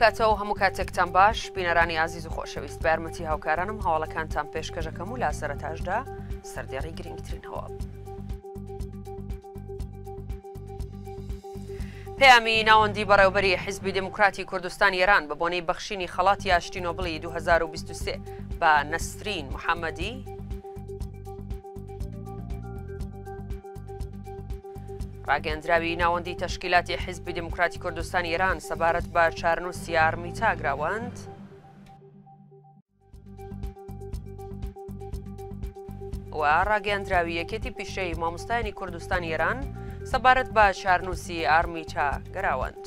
کاتەوە هەموو کاتێکتان باش بینەرانی عزیز و خۆشەویست بارمەتی هاوکارانم هەواڵەکانتان پێشکەژەکەم و لا سەرەتاشدا سەردێڕی گرنگترین هەواڵ. پەیامی ناوەندی بەڕێوبەری حیزبی دموکراتی کوردستان ئێران بە بۆنەی بەخشینی خەڵاتی یاشتی نۆبڵی 2023 بە نەسترین محەممەدی ڕاگەندراوی ناوەندی تەشکیلاتی حیزبی دموکراتی کوردستان ئێران سەبارەت بە چارنووسی ئارمی تاگراوەند و ڕاگەندراوی یەکێتی پیشەی مامۆستایانی کوردستان ئێران سەبارەت بە چارنووسی ئارمی تا گەراوەند.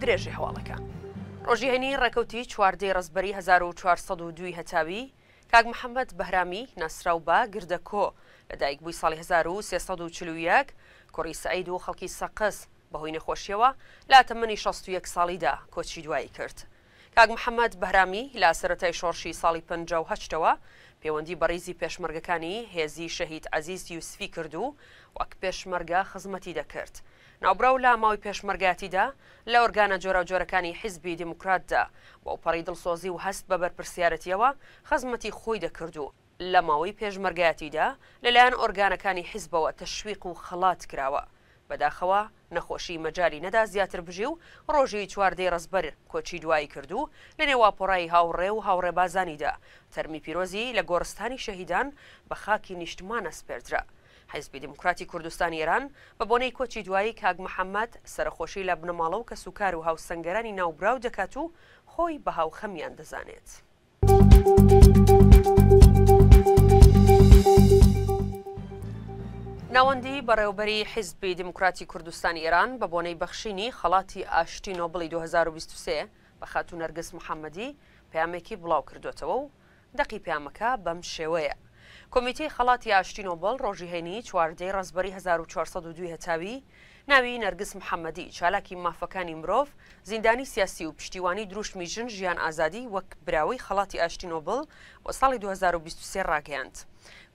درێژی هەواڵەکە. ڕۆژی هەنی ڕێکەوتی چواردەی ڕزبەری 1402 هەتاوی کاک محەممەد بەهرامی ناسرااو بە گردەکۆ لەدایک بووی ساڵی 1940 کوڕی سعید و خەڵکی سەقس بەهۆی نەخۆشیەوە لا تەمەنی 61 ساڵیدا کۆچی دوایی کرد. کاک محەممەد بەهرامی لا سەتای شۆڕشی ساڵی 1950ەوە پەیوەندی بەڕیزی پێشمەرگەکانی هێزی شەهید عزیز یوسفی کردو وەک پێشمەرگە خزمەتی دەکرد. ناوبراو لە ماوەی پێشمەرگاتیدا لە ئۆرگانە جۆرە و جۆرەکانی حیزبی دموکراتدا بۆ پەڕی دڵسۆزی و هەست بە بەرپرسیارەتیەوە خزمەتی خۆی دەکرد و لە ماوەی پێشمەرگاتیدا لەلایەن ئۆرگانەکانی حیزبەوە تەشویق و خەڵات کراوە بەداخەوە نەخۆشی مەجای نەدا زیاتر بژی و ڕۆژی چواردەی ڕزبەر کۆچی دوایی کردو لە نێواپۆڕایی هاوڕێ و هاوڕێ بازانیدا تەرمی پیرۆزی لە گۆرستانی شەهیدان بە خاکی نیشتمان ئەسپێردرا حیزبی دموکراتی کوردستانی ئێران بە بۆنەی کۆچی دوایی کاگ محەممەد سەرخۆشی لە بنەماڵە و کە سوکار و هاوسەنگەرانی ناوبراو دەکات و خۆی بە هاوخەمیان دەزانێت. ناوەندی بەڕێوبەری حیزبی دموکراتی کوردستانی ئێران بە بۆنەی بەخشینی خەڵاتی ئاشتی نۆبڵی 2023 بە خاتون نەرگس محەممەدی پامێکی بڵاو کردوێتەوە و دەقی پامەکە بەم شێوەیە. کۆمیتەی خەڵاتی ئاشتینۆبڵ ڕۆژی هێنی چواردەی ڕزبەری 1402 هەتاوی ناوی نەرگس محەممەدی چالاکی مافەکانی مرۆڤ زیندانی سیاسی و پشتیوانی دروشمی ژن ژیان ئازادی وەک براوی خەڵاتی ئاشتینۆبڵ و ساڵی 2023 ڕاگەاند.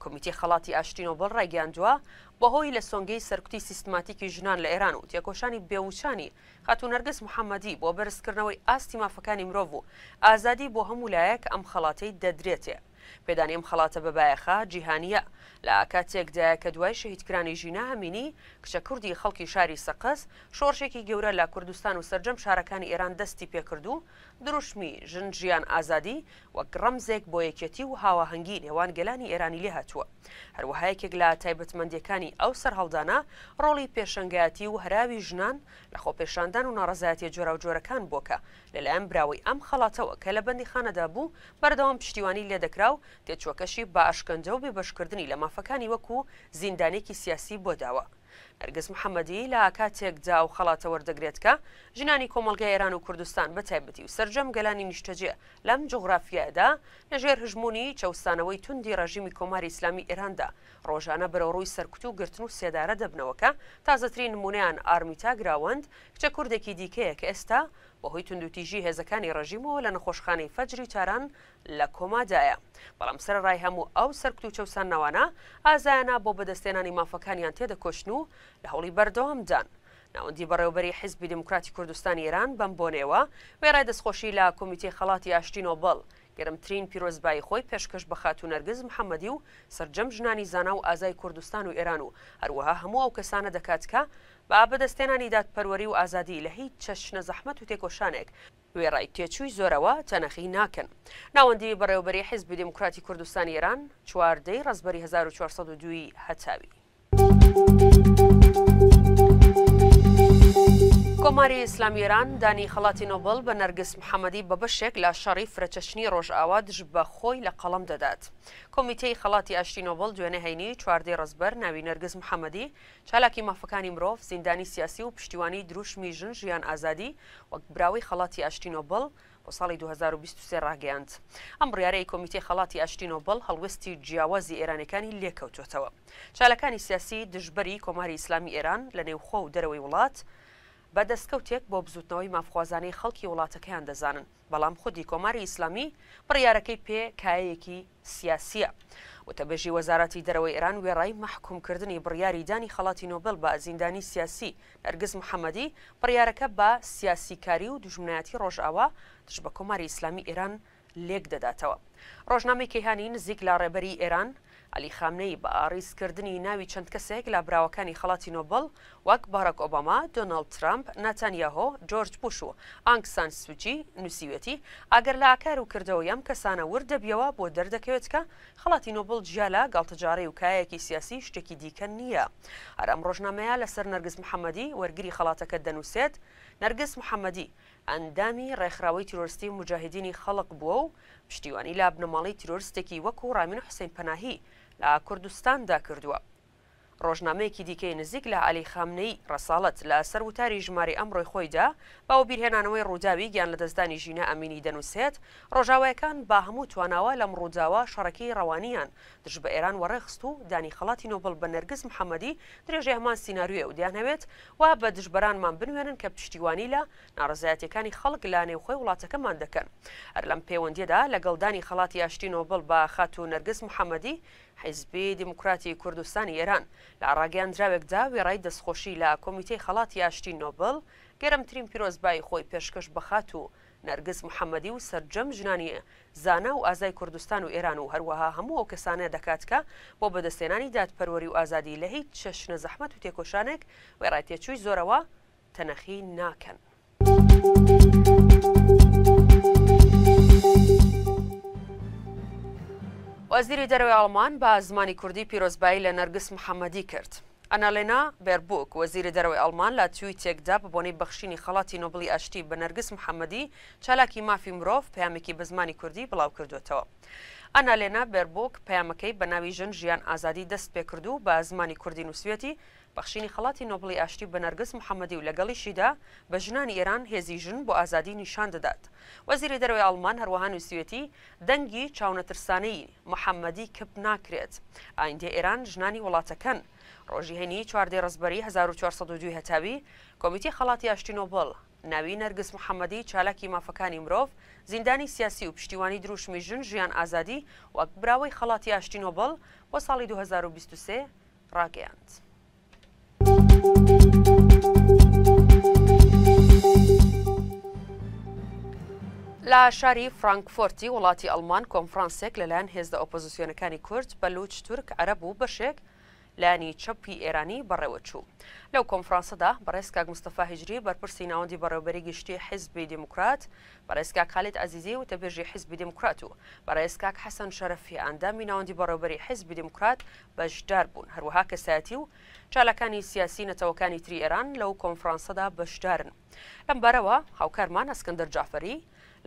کمیتی خەڵاتی ئاشتینۆبڵ ڕێگەاندووە بەهۆی لە سۆنگەی سەرکوتی سیستماتیکی ژنان لە ئێران و تێکۆشانی بێوچانی خاتون نەرگس محەممەدی بۆ بەرزکردنەوەی ئاستی مافەکانی مرۆڤ و ئازادی بۆ هەمولایەک ئەم خەڵاتەی دەدرێتێ. پێدانیم خەڵاتە بەبایەخە جیهانیە لە کاتێکدایە کە دوای شەهیدکرانی ژینە هەمینی کچە کوردی خەڵکی شاری سەقس شۆڕشێکی گەورە لە کوردستان و سرجەم شارەکانی ئێران دەستی پێکردو دروشمی ژن ژیان ئازادی وەک ڕەمزێک بۆ یەکێتی و هاواهنگی نێوان گەلانی ئێرانی لێ هاتووە هەروەهایەکێک لە تایبەتمەندیەکانی ئەو سەرهەڵدانە ڕۆڵی پێشنگایەتی و هەراوی ژنان لەخۆپێشاندان و ناڕزایەتی جۆرا و جۆرەکان بۆکە لەلایەن براوی ئەم خەڵاتەوە کە لە بەندی خانەدا بوو بەردەوام پشتیوانی لێ دەکرا و تێچوەکەشی بە ئاشکەنجە و بێبشکردنی لە مافەکانی وەکو زیندانێکی سیاسی بۆداوە ئەرگز محەممەدی لە کاتێکدا و خەڵاتە وەردەگرێت کە ژنانی کۆمەلگای ئێران و کوردستان بە تایبەتی و سرجەم گەلانی نیشتەجێ لەم جغرافیادا لەژێر هژمونی چاوستانەوەی توندی ڕژیمی کۆماری ئیسلامی ئێراندا ڕۆژانە بەرەڕووی سەرکوت و گرتن و سێدارە دەبنەوەکە تازەترین نمونیان ئارمیتا گراوەند کچە کوردێکی دیکەیە کە ئێستا بەهۆی تونندوتیژی هێزەکانی ڕژیمەوە لە نەخۆشخانەی فەجری چاران لە کۆمادایە بەڵام سەر ڕای هەموو ئەو سەرکت و چەسان نەوانە ئازایانە بۆ بەدەستێنانی مافەکانیان تێدەکۆشن و لە هەوڵی بەردەوامدان. ناوەندی بەڕێوبەری حزبی دموکراتی کوردستانی ئێران بەم بۆنێەوە وێرای دەستخۆشی لە کمیتی خەڵاتی ئاشتینۆ بڵ گەرمترین پیرۆزبایی خۆی پێشکەش بە خاتون نەرگز محەممەدی و سرجەم ژنانی زانا و ئازای کوردستان و ئێران و هەروەها هەموو ئەو کەسانە دەکات کە با بەدەستێنانی دادپەروەری و ئازادی لە هیچ چەشنە زەحمت و تێکۆشانێک وێڕای تێچووی زۆرەوە تەنەخی ناکەن ناوەندی بەڕێوبەری حیزبی دموکراتی کوردستانی ئێران چواردەی ڕزبەری 1942 هەتاوی. کۆماری ئسلامی ئێران دانی خەڵاتی نۆبل بە نەرگس محەممەدی بە بەشێک لە شەڕی فرەچەشنی ڕۆژئاوا دژ بە خۆی لە قەڵم دەدات. کۆمیتەی خەڵاتی ئاشتی نۆبل دوێنێ هەینی چواردەی ڕزبەر ناوی نەرگز محەممەدی چالاکی مافەکانی مرۆڤ زیندانی سیاسی و پشتیوانی دروشمی ژن ژیان ئازادی وەک براوی خەڵاتی ئاشتی نۆبل بۆ ساڵی 2023 ڕاگەاند ئەم بڕیارەی کمیتی خەڵاتی ئاشتینۆبل هەڵوێستی جیاوازی ئێرانەکانی لێکەوتوتەوە چالەکانی سیاسی دژبەری کۆماری ئیسلامی ئێران لە نێوخۆ و دەرەوەی وڵات بە دەستکەوتێک بۆ بزوتنەوەی مافخوازانەی خەڵکی وڵاتەکەیان دەزانن بەڵام خودی کۆماری ئیسلامی بڕیارەکەی پێکایەکی سیاسیە وتەبژی وەزارەتی دەرەوەی ئێران وێڕای مححکومکردنی بڕیاری دانی خەڵاتی نۆبل بە زیندانی سیاسی نەرگز محەممەدی بڕیارەکە بە سیاسیکاری و دژمنایەتی ڕۆژئاوا دژ بە کۆماری ئیسلامی ئێران لێک دەداتەوە ڕۆژنامەی کەیهانی نزیک لا ڕێبەری ئێران علی خامنەی بە ئاریسکردنی ناوی چەند کەسێک لە براوەکانی خەڵاتی نۆبڵ وەک بارەک ئۆباما دۆنالد ترامپ نەتەنیاهۆ جۆرج بوش و ئانکسان سوجی نووسیوێتی ئەگەر لە ئاکار و کردەوە ئەم کەسانە وردەبیەوە بۆ دەردەکەوێت کە خەڵاتی نۆبڵ جیالە گڵتەجارەی وکایەکی سیاسی شتێکی دیکە نییە ئەرەم ڕۆژنامەیە لەسەر نەرگز محەممەدی وەرگری خەڵاتەکە دەنووسێت نەرگس محەممەدی ئەندامی ڕێکخراوەی تیرۆستی مجاهدینی خەڵق بووە و پشتیوانی لابنەماڵی تیرۆستێکی وەکو ڕامین حوسین پەناهی لە کوردستاندا کردووە. ڕۆژنامەیەکی دیکەی نزیک لە علی خامنەی ڕساڵت لە سەروتاری ژماری ئەمڕۆی خۆیدا باو بیرهێنانەوەی ڕووداوی گیان لە دەستدانی ژینە ئەمینی دەنووسێت ڕۆژاوایەکان با هەموو تواناوە لەم ڕووداوە شەڕەکەی ڕەوانیان دژ بە ئێران وەڕێخست و دانی خەڵاتی نۆبل بە نەرگز محەممەدی درێژێ هەمان سناارویە ودیانەوێت وا بە دژبەرانمان بنوێنن کە پشتیوانی لە ناڕزایەتەکانی خەڵک لە نێوخۆی وڵاتەکەمان دەکەن ئەر لەم پەیوەندیدا لەگەڵدانی خەڵاتی یاشتی نۆبل بە خات و نەرگز محەممەدی حیزبی دیموکراتی کوردستانی ئێران لە ئاراگەیان دراوێکدا وێڕای دەستخۆشی لە کۆمیتەی خەڵاتی ئاشتی نۆبل گەرمترین پیرۆزبای خۆی پێشکەش بەخات و نەرگز محەممەدی و سرجەم ژنانی زانا و ئازای کوردستان و ئێران و هەروەها هەموو ئەو کەسانە دەکاتکە بۆ بەدەستێنانی دادپەروەری و ئازادی لە هیچ چەشنە زەحمت و تێکۆشانێک وێڕای تێچووی زۆرەوە تەنەخی ناکەن. وەزیری دەروی ئاڵمان با زمانی کوردی پیرۆزبایی لە نەرگس محەممەدی کرد. ئەناڵێنا بێربووک وەزیری دەروی ئەلمان لە توی تێکدا ببوونی بەخشینی خەڵاتی نۆبلی ئەشتی بە نەرگس محەممەدی چالاکی مافی مرۆڤ پامێکی بە زمانی کوردی بڵاو کردوێتەوە. ئەنالێنا بەربۆک پەیامەکەی بە ناوی ژن ژیان ئازادی دەست پێکرد و بە زمانی کوردی نووسێتی بەخشینی خڵاتی نۆبڵی ئاشتی بە نەرگس محەممەدی و لەگەڵیشیدا بە ژنانی ئێران هێزی ژن بۆ ئازادی نیشان دەدات وەزیری دەروی ئەلمان هەروەها نووسێتی دەنگی چاونەترسانەی محەممەدی کپ ناکرێت ئایندێ ئێران ژنانی وڵاتەکەن ڕۆژی هێنی چواردەی ڕزبەری 1402 هەتاوی کۆمیتی خڵاتی ئاشتی نۆبڵ ناوی نەرگس محەممەدی چالاکی مافەکانی مرۆڤ زیندانی سیاسی و پشتیوانی دروشمی ژن ژیان ئازادی و براوەی خەڵاتی ئاشتی نۆبڵ بۆ ساڵی 2023 ڕاگەیاند. لە شاری فرانکفۆرتی وڵاتی ئەلمان کۆنفرانسێک لەلایەن هێزدە ئۆپۆزیسیۆنەکانی کورد بەلوچ تورک عەرب و بەشێک لانی چپی ایرانی بر ئێرانی بەڕێوە چوو لەو کۆنفرانسەدا بەڕێزکاک مصطفى هجری بر پرسی بەرپرسی ناوەندی بەڕێوبەری گشتی حزبی دموکرات بەڕێزکاک خالد عزیزی و تەبێژی حزبی دموکرات و بەڕێزکاک حەسەن شەرەفی ئەندامی ناوەندی بەڕێوبەری حزبی دموکرات بەشدار بوون هەروەها کەسایەتی و چالەکانی سیاسی نتوکانی تری ئێران لەو کۆنفرانسەدا بەشدارن لەم بارەوە هاوکارمان ئەسکندر جافەری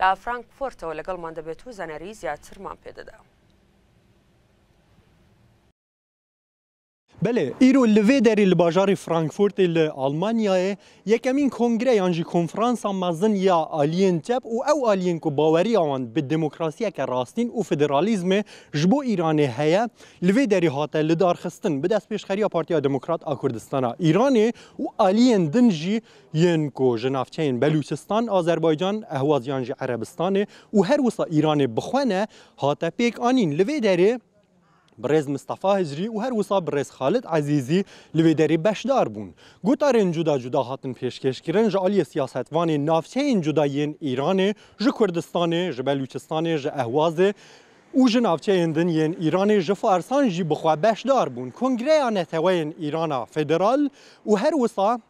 لە فرانکفۆرتەوە لەگەڵمان دەبێت و زانیاری پیده پێدەدا. بله ایرو لوی دری لباجار فرانکفورت ل آلمانیا یکمین کنگره یان جی کنفرانسا مزن یا آلین تب و او آلین کو باوری آوان به دموکراسی که راستین و فدرالیزم جبو ایران هیا لوی دری هاته لدار خستن به دست پیش خریا پارتیا دموکرات آکردستانا ایران و آلین دنجی ین کو جنافچین بلوچستان آذربایجان اهواز یان جی عربستان و هر وسا ایران بخونه هاته پیک آنین لوی دری برز مصطفی هجری و هر وصا برز خالد عزیزی لویدری بشدار بون گوتارن جدا جدا هاتن پیشکش کرن جالی سیاستوان نافچین جدایین ایران ژ کردستان ژ بلوچستان ژ اهواز او جن افچه اندن ین ایران جفو ارسان جی بخوا بشدار بون کنگره نتوین ایران فدرال و هر وصا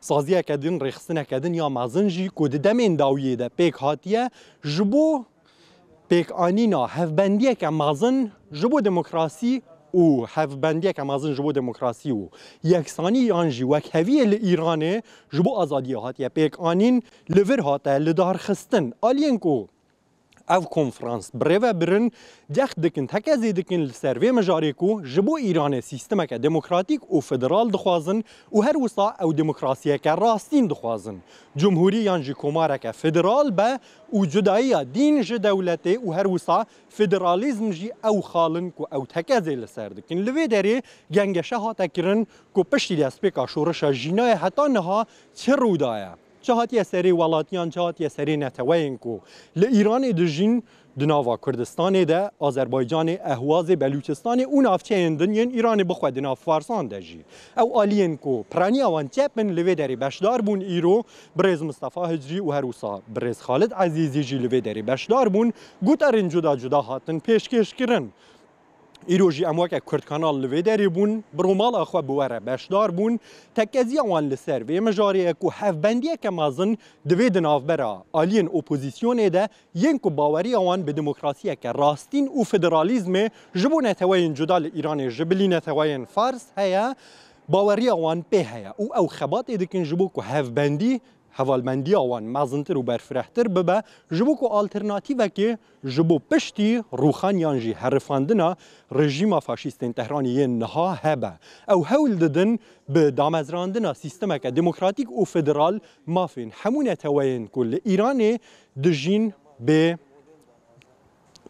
سازیه کدن رخصنه کدن یا مازن جی کود دمین داویه ده پیک هاتیه جبو پێکانینا هەفبندیەکە مازن ji bo demokrasî û hevbendiyeke mezin ji bo demokrasî û yeksanî yan jî wek heviye li Îranê ji bo azadiya hatiye pêkanîn li vir hate li darxistin aliyên ku ev konferans breve birin cex dikin tekezê dikin li ser vê mejarê ku ji bo Îranê sîstemeke demokratîk û federal dixwazin û her wisa ew demokrasiyeke rastîn dixwazin. Cumhuriyan jî komareke federal be û cudaiya dîn ji dewletê û her wisa federalizm jî ew xalin ku ew tekezê li ser dikin. Li vê derê gengeşe hate kirin ku piştî destpêka şoreşa jînaya heta niha çi rûdaye. چه هاتیە سەری وڵاتیان چه هاتیە سەری نەتەوەین کو لە ئیرانی دژین دناوا کوردستانê de Azerbaycanê ehwazê Belûçistanê û navçeyên dinyên Îranê bixwe di nav Farsan de jî. Ew aliyên ku praniya wan çepin li vê derê beşdar bûn îro birêz Mustafa Hicrî û herûsa birêz Xalid Ezîzî jî li vê derê beşdar bûn, guterên cuda cuda hatin pêşkêşkirin. ئیرۆ ژی ئەمواکە کوردکانال لەوێ دەری بوون بڕۆماڵە خوا بوەرە بەشدار بوون تەکەزیەوان لەسەر وێ مەژارەیەک و هەفبندیەکە مازن دوێ دناافبەرە ئالیین ئۆپۆزیسیۆنێدا یەنک و باوەری ئەوان بە دموکراسیەکە ڕاستین و فدرالیزمێ ji بۆ نەتەوەین جودا لە ئیرانێ ژبلی نەتەوەین فارس هەیە باوەری ئەوان پێ هەیە و ئەو خەباتێ دکن ji بۆ و هەفبندی هەواڵمەندیا وان مازنتر و بەرفرەحتر ببە ji bo ku alternاتیvekê ji bo piştî rûxaniyan jî herifandina rejîma faşîstên Tehranî yên niha hebe. Ew hewl didin bi damezrandina sîstemeke demokratîk û federal mafên hemûneteweyên ku li Îranê dijîn bê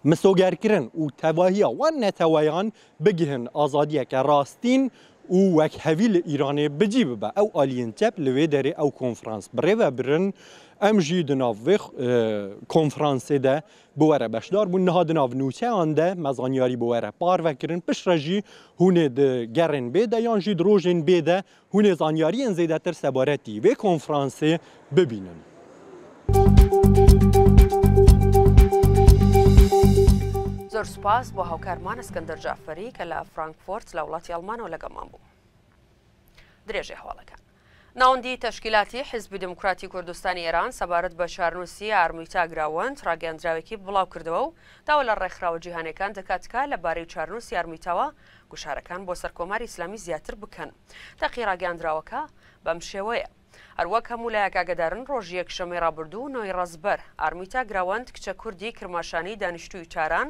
misogerkirin û tevahiya wan neteweyan bigihin azadiyeke rastîn و وەک هەوی لە ئیرانێ بجیب بە ئەو ئالیەنتەپ لەوێ دەرێ ئەو کۆنفرانس بڕێوە برن ئەم ژی دناوێ کۆنفرانسێدا بوەرە بەشدار بوون نها دناو نوچەیاندە مەزانیاری بوەرە پارڤەکردن پشڕەژی هوێ گەڕێن بێدە یان ژی درۆژێن بێدە هوێ زانیاریان زێدەتر سەبارەتی وێ کۆنفرانسێ ببینن. Thank you. زۆر سوپاس بۆ هاوکارمانە سکەندەر جافری کە لە فرانکفۆرت لە وڵاتی ئەڵمانەوە لەگەمان بوو درێژێ هەواڵەکان ناوەندی تەشکیلاتی حزبی دموکراتی کوردستانی ئێران سەبارەت بە شارنووسی ئارمووی تاگراوەند ڕاگەاندراوێکی بڵاو کردەوە و داوە لە ڕێکخراوە جیهانەکان دەکاتکە لە بارەی چارنووسی ئارموویتەوە گوشارەکان بۆ سەرکۆماری ئسلامی زیاتر بکەن تەقی ڕاگەاندراوەکە بەم شێوەیە. هەروەک هەموو لایەک ئاگدارن ڕۆژی یەکشەمەی ڕابردوو نۆی ڕزبەر ئارمیتا گراوەند کچە کوردی کرماشانی دانیشتوی چاران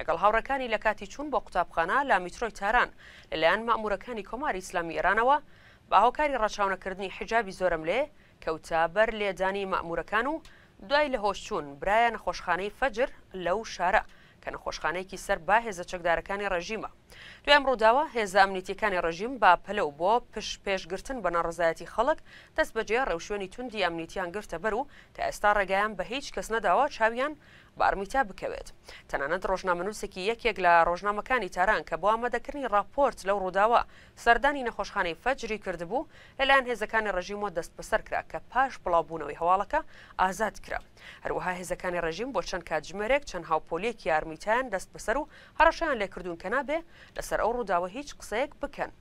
لەگەڵ هاوڕەکانی لە کاتی چوون بۆ قوتابخانە لا میترۆی تاران لەلایەن مامورەکانی کۆماری ئسلامی ئێرانەوە بە هۆکاری ڕەچاونەکردنی حجابی زۆرم لێ کەوتابەر لێدانی مامورەکان و دوای لە هۆشچوون برایە نەخۆشخانەی فەجر لەو شارە کە نەخۆشخانەیەکی سەر باهێزە چەکدارەکانی ڕژیمە دوێم ڕووداوە هێزا ئەمنیتیەکانی ڕژیم با پەلەو بۆ پش پێشگرتن بە ناڕزایەتی خەڵک دەست بەجێ ڕەوشێنی توندی ئەمنیتیان گرتە بەر و تا ئێستا ڕێگایان بە هیچ کەس نەداوە چاویان بارمیتا بکەوێت تەنانەت ڕۆژنامەنووسێکی یەکێک لە ڕۆژنامەکانی تاران کە بۆ ئامادەکردنی راپۆرت لەو ڕووداوە سەردانی نەخۆشخانەی فەجری کردبوو لەلایەن هێزەکانی ڕژیمەوە دەست بەسەر کرا کە پاش بڵاوبوونەوەی هەواڵەکە ئازاد کرا هەروەها هێزەکانی ڕژیم بۆ چەند کاتژمێرێک چەند هاوپۆلیەکی یارمیتیان دەست بەسەر و هەڕەشیان لێکردون کە نابێ لەسەر ئەو ڕووداوە هیچ قسەیەک بکەن.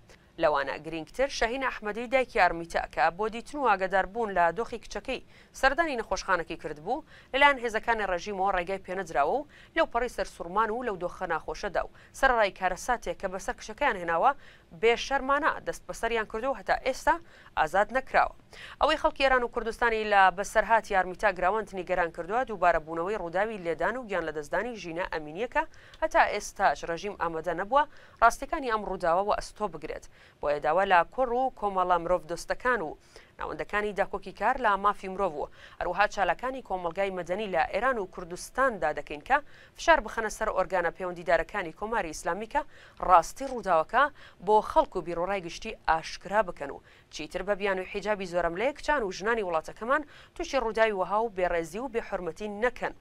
لەوانە گرنگتر شەهین ئەحمەدی دایکی ئارمیتەکە بۆ دیتن واگەدار بوون لە دۆخی کچەکەی سەردانی نەخۆشخانەکی کردبوو لەلایەن هێزەکانی ڕژیمەوە ڕێگای پێنەدراوە و لەو پەڕی سەر سوورمان و لەو دۆخە ناخۆشەدا و سەرڕای کارەساتێک کە بەسەر کشەکەیان هێناوە بێشەرمانە دەست بەسەریان کردو هەتا ئێستا ئازاد نەکراوە ئەوەی خەڵکی ئێران و کوردستانی لە بەسەرهات یارمیتا گراوەند نیگەران کردووە دووبارە بوونەوەی ڕووداوی لێدان و گیان لە دەستدانی ژینە ئەمینیەکە هەتا ئێستاش ڕژیم ئامادە نەبووە ڕاستەکانی ئەم ڕووداوە و ئەستۆ بگرێت بۆ ێداوە لە کوڕ و کۆمەڵە مرۆڤ دۆستەکان و ناوەندەکانی داکۆکی کار لە مافی مرۆڤ و ئەروها چالەکانی کۆمەلگای مەدەنی لە ئێران و کوردستاندا دەکەین کە فشار بخەنە سەر ئۆرگانە پەیوەندیدارەکانی کۆماری ئیسلامیکە ڕاستی ڕووداوەکە بۆ خەڵک و بیرۆڕای گشتی ئاشکرا بکەن و چیتر بە بیان و حیجابی زۆرم لەیەک چان و ژنانی وڵاتەکەمان تووشی ڕووداوی وها و بێڕێزی و بێحرمەتی نەکەن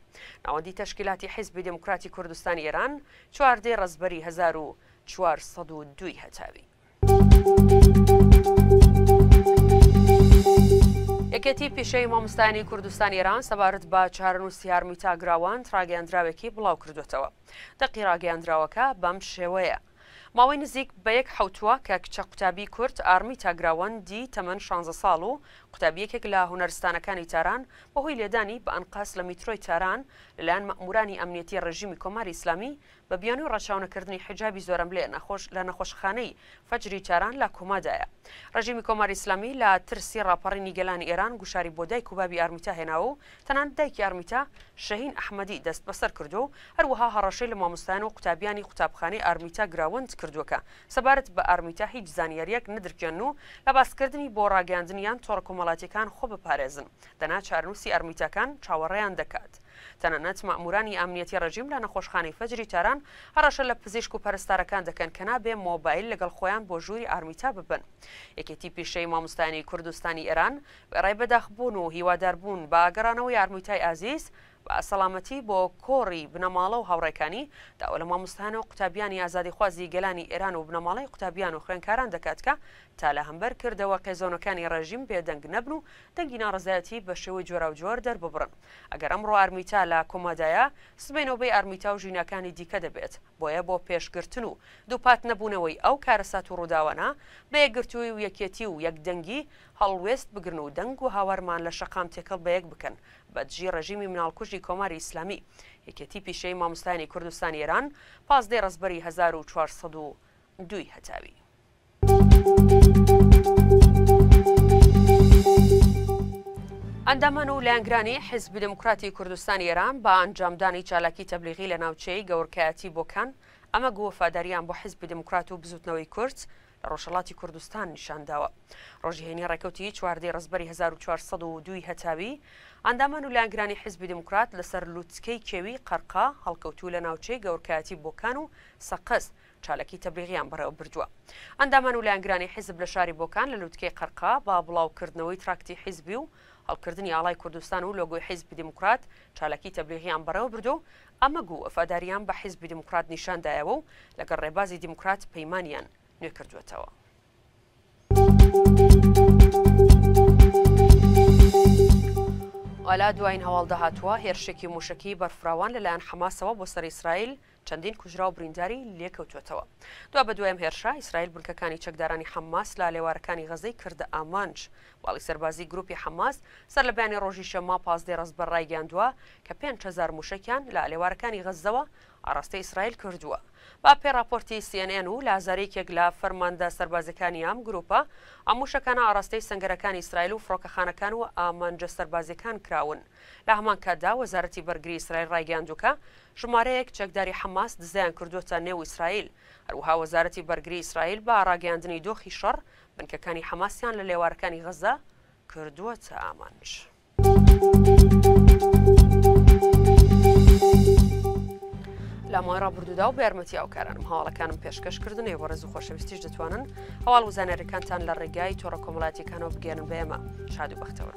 ناوەندی تەشکیلاتی حیزبی دموکراتی کوردستان ئێران چواردێ ڕزبەری 1992 هەتاوی. یەکەتی پیشەی مامۆستانی کوردستان ئێران سەبارەت بە چارن و سیارمی تاگراوان ڕاگەاندراوێکی بڵاو کردوێتەوە دەقی ڕاگەاندراوەکە بەم شێوەیە ماوەی نزیک بە یەک حوتوە کە کچە قوتابی کورت ئارمی تاگراوەندی تەمەەن 16 ساڵ و قوتابیەکێک لە هوەرستانەکانی تاران بەهۆی لێدانی بە ئەنقاس لە میترۆی تاران لەلایەن مەمورانی ئەمنیەتی ڕژیمی کۆماری ئسلامی بە بیانی و ڕەچاونەکردنی حجابی زۆرم لێ نەخۆش لە نەخۆشخانەی فەجری تاران لە کۆمادایە ڕژیمی کۆماری ئسلامی لە ترسی ڕاپەڕینی گەلانی ئێران گوشاری بۆ دایک وبابی ئارمیتا هێناوە و تەنان دایکی ئارمیتا شەهین ئەحمەدی دەست بەسەر کردو و هەروەها هەڕەشەی لە مامۆستان و قوتابیانی قوتابخانەی ئارمیتا گراوەند کردووەکە سەبارەت بە ئارمیتا هیچ زانیاریەک ندرکێن و لە باسکردنی بۆ ڕاگەاندنیان تۆڕ کۆمەڵ وڵاتیەکان خۆ بپارێزن دەنا چارنووسی ئەرمیتەکان چاوەڕێیان دەکات. تەنەنەت مامورانی ئەمنیەتی ڕژیم لە نەخۆشخانی فەجری تاران هەڕەشە لە پزیشک و پەرستارەکان دەکەن کە نابێ مۆبایل لەگەڵ خۆیان بۆ ژووری ئارمیتا ببن. یەکێتی پیشەی مامۆستانی کوردستانی ئێران ڕای بەداخبوون و هیواداربوون باگەڕانەوەی ئارمیتای ئازیز سەلامەتی بۆ کۆڕی بنەماڵە و هاوڕێکانی داوە لە مامۆستانە و قوتابیانی ئازادی خوازی گەلانی ئێران و بنەماڵی قوتابیان و خوێنکاران دەکاتکە تا لە هەمبەر کردەوە قێزۆنەکانی ڕژیم بێدەنگ نەبن و دەنگی ناڕزایەتی بە شێوەی جۆرا و جۆر دەرببڕن ئەگەر ئەمڕۆ ئارمیتا لە کۆمادایە سبینەوەبەی ئارمیتا و ژینەکانی دیکە دەبێت بۆیە بۆ پێشگرتن و دووپات نەبوونەوەی ئەو کارەسات و ڕووداوانە بە یەکگرتووی و یەکێتی و یەکدەنگی هەڵوێست بگرن و دەنگ و هاوارمان لە شەقام تێکەڵ بەیەک بکەن بەدژی ڕژیمی منالکوژی کۆماری ئیسلامی یەکەتی پیشەی مامۆستانی کوردستان ئێران پازدەی ڕزبەری 1402 هەتاوی. ئەندەمان و لایەنگرانی حزب دموکراتی کوردستان ئێران بە ئەنجامدانی چالاکی تەبلیغی لە ناوچەی گەورکایەتی بۆکان ئەمە گۆفاداریان بۆ حزب دموکرات و بزوتنەوەی کورد لە ڕۆژەڵاتی کوردستان نیشانداوە ڕۆژهێنی ڕێکەوتی چواردەی ڕزبەری 1402 هەتاوی ئەندامان و لاگرانی حزبی دموکرات لەسەر لوچکەی کێوی قەرقا هەڵکەوتو لە ناوچەی گەورکایەتی بۆکان و سەقست چالکی تەبلیغیان بەرەو بردووە ئەندامان و لاگرانی حزب لە شاری بۆکان لە لوتکەی قەرقا با بڵاوکردنەوەی تراکتی حیزبی و هەڵکردنی ئاڵای کوردستان و لۆگۆی حیزبی دموکرات چالکی تەبلیغیان بەرەو بردو ئەمە گو ئەفاداریان بە حیزبی دموکرات نیشاندایەوە و لەگەڵ ڕێبازی دموکرات پەیمانیان نوێ کردوێتەوە. ئالا دوایین هەواڵدەهاتووە هێرشێکی موشکی بەرفراوان لەلایەن حەماسەوە بۆ سەر ئیسرائیل چەندین کوژرا و برینداری لێکەوتوێتەوە دو بە دوێم هێرشا ئیسرائیل بنکەکانی چەکدارانی حەماس لا لێوارەکانی غەزەی کردە ئامانج باڵی سەربازی گروپی حەماس سەر لە بەیانی ڕۆژی شەما پازدەی ڕست بەڕایگەاندووە کە 5 هزار موشکیان لە لێوارەکانی غەزەوە ئاراستەی ئیسرائیل کردووە با پێراپۆرتی CNN و لازارێکێک لە فەرماندە سربازەکانی ئەم گروپە ئەموشەکانە ئاراستەی سنگەرەکانی ئیسرائیل و فڕۆکەخانەکان و ئامانجە سربازەکان کراون لە هەمان کاتدا وەزارەتی بەرگری ئیسرائیل ڕایگەاندووکە ژمارەیەک چەکداری حەماس دزیان کردوتە نێو ئیسرائیل هەروها وەزارەتی بەرگری ئیسرائیل بە ڕاگەاندنی دۆخی شەڕ بنکەکانی حەماسیان لە لێوارەکانی غەزە کردووە تا ئامانش. لامان ڕابردودا و بەرمەتی ئەوکارانم هاوڵەکانم پێشکەشکردن ێوە ڕێز و خۆشەویستیش دەتوانن هەواڵ وزانەرەکانتان لە ڕێگای تۆڕە کۆمەڵاتیەکانەوە بگەێنن بە ئێمە شاد و بەختەوە.